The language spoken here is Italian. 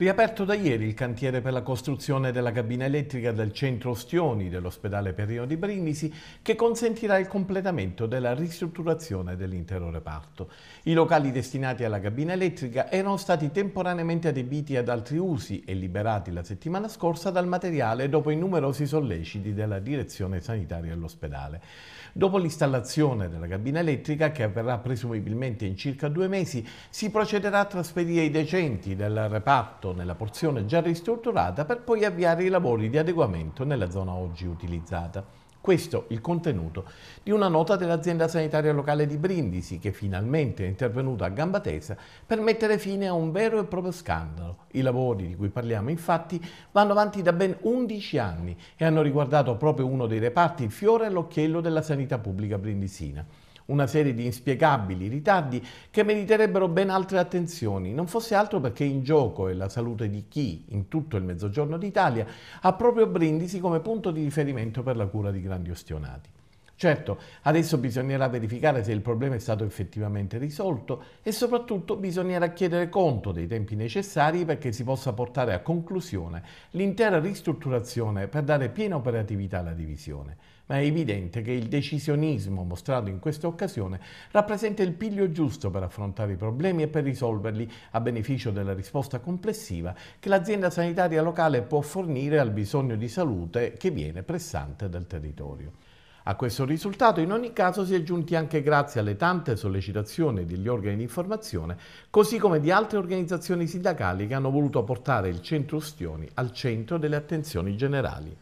Riaperto da ieri il cantiere per la costruzione della cabina elettrica del centro Stioni dell'ospedale Perino di Brindisi che consentirà il completamento della ristrutturazione dell'intero reparto. I locali destinati alla cabina elettrica erano stati temporaneamente adibiti ad altri usi e liberati la settimana scorsa dal materiale dopo i numerosi solleciti della direzione sanitaria dell'ospedale. Dopo l'installazione della cabina elettrica, che avverrà presumibilmente in circa due mesi, si procederà a trasferire i decenti del reparto prodotto nella porzione già ristrutturata per poi avviare i lavori di adeguamento nella zona oggi utilizzata. Questo il contenuto di una nota dell'azienda sanitaria locale di Brindisi che finalmente è intervenuta a gamba tesa per mettere fine a un vero e proprio scandalo. I lavori di cui parliamo infatti vanno avanti da ben 11 anni e hanno riguardato proprio uno dei reparti il fiore all'occhiello della sanità pubblica brindisina una serie di inspiegabili ritardi che meriterebbero ben altre attenzioni, non fosse altro perché in gioco è la salute di chi, in tutto il Mezzogiorno d'Italia, ha proprio Brindisi come punto di riferimento per la cura di grandi ostionati. Certo, adesso bisognerà verificare se il problema è stato effettivamente risolto e soprattutto bisognerà chiedere conto dei tempi necessari perché si possa portare a conclusione l'intera ristrutturazione per dare piena operatività alla divisione. Ma è evidente che il decisionismo mostrato in questa occasione rappresenta il piglio giusto per affrontare i problemi e per risolverli a beneficio della risposta complessiva che l'azienda sanitaria locale può fornire al bisogno di salute che viene pressante dal territorio. A questo risultato in ogni caso si è giunti anche grazie alle tante sollecitazioni degli organi di informazione, così come di altre organizzazioni sindacali che hanno voluto portare il centro Ustioni al centro delle attenzioni generali.